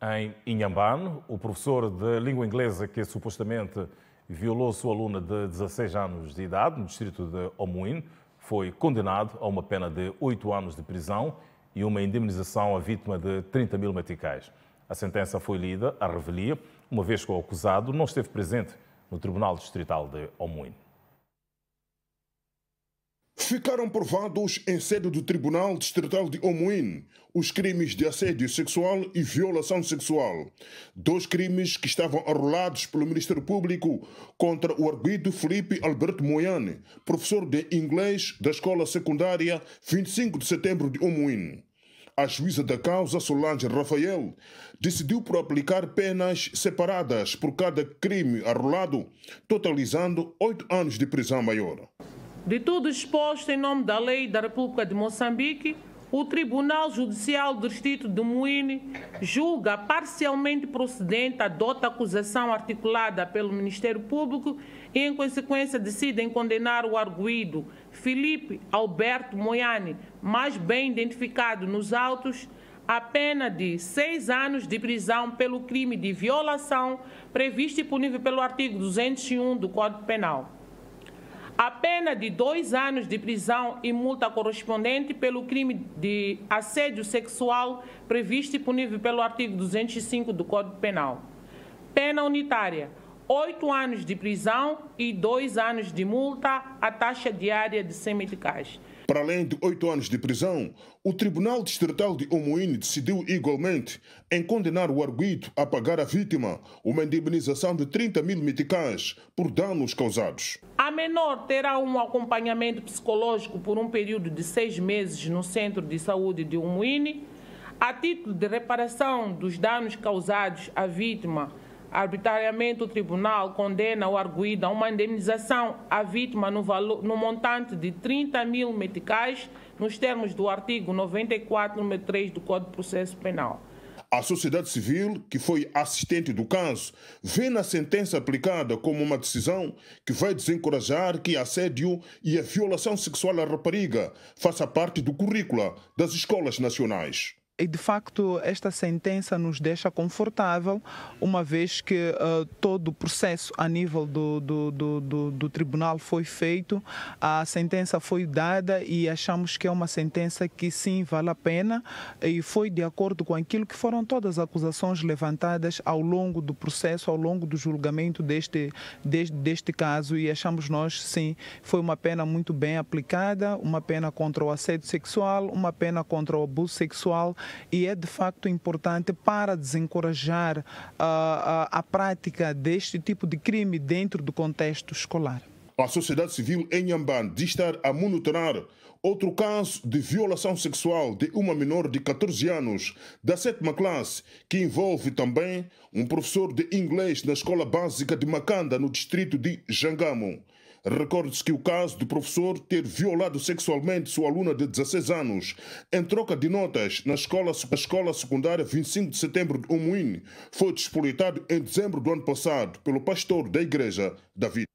em Inhambane. O professor de língua inglesa que supostamente violou sua aluna de 16 anos de idade no distrito de Omuin foi condenado a uma pena de 8 anos de prisão e uma indemnização à vítima de 30 mil meticais. A sentença foi lida à revelia, uma vez que o acusado não esteve presente no Tribunal Distrital de Omuin. Ficaram provados em sede do Tribunal Distrital de Omuim os crimes de assédio sexual e violação sexual, dois crimes que estavam arrolados pelo Ministério Público contra o arguido Felipe Alberto Moyane, professor de inglês da escola secundária 25 de setembro de Omuim. A juíza da causa, Solange Rafael, decidiu por aplicar penas separadas por cada crime arrolado, totalizando oito anos de prisão maior. De tudo exposto em nome da lei da República de Moçambique, o Tribunal Judicial do Distrito de Moine julga parcialmente procedente a dota acusação articulada pelo Ministério Público e, em consequência, decidem condenar o arguído Felipe Alberto Moiane, mais bem identificado nos autos, a pena de seis anos de prisão pelo crime de violação previsto e punível pelo artigo 201 do Código Penal a pena de dois anos de prisão e multa correspondente pelo crime de assédio sexual previsto e punível pelo artigo 205 do Código Penal. Pena unitária, oito anos de prisão e dois anos de multa, a taxa diária de 100 meticais. Para além de oito anos de prisão, o Tribunal Distrital de Omoine decidiu igualmente em condenar o arguido a pagar à vítima uma indemnização de 30 mil meticais por danos causados. A menor terá um acompanhamento psicológico por um período de seis meses no Centro de Saúde de Omoine, a título de reparação dos danos causados à vítima Arbitrariamente, o tribunal condena o arguído a uma indenização à vítima no, valor, no montante de 30 mil meticais, nos termos do artigo 94, número 3 do Código de Processo Penal. A sociedade civil, que foi assistente do caso, vê na sentença aplicada como uma decisão que vai desencorajar que assédio e a violação sexual à rapariga faça parte do currículo das escolas nacionais. E de facto, esta sentença nos deixa confortável, uma vez que uh, todo o processo a nível do, do, do, do, do tribunal foi feito, a sentença foi dada e achamos que é uma sentença que sim vale a pena e foi de acordo com aquilo que foram todas as acusações levantadas ao longo do processo, ao longo do julgamento deste, deste, deste caso e achamos nós sim foi uma pena muito bem aplicada, uma pena contra o assédio sexual, uma pena contra o abuso sexual e é de facto importante para desencorajar a, ah, a, ah, a prática deste tipo de crime dentro do contexto escolar. A sociedade civil em Yamban diz estar a monitorar outro caso de violação sexual de uma menor de 14 anos da sétima classe, que envolve também um professor de inglês na escola básica de Macanda, no distrito de Jangamo. Recorde-se que o caso do professor ter violado sexualmente sua aluna de 16 anos, em troca de notas na escola, escola secundária 25 de setembro de Umuin, foi despolitado em dezembro do ano passado pelo pastor da igreja David.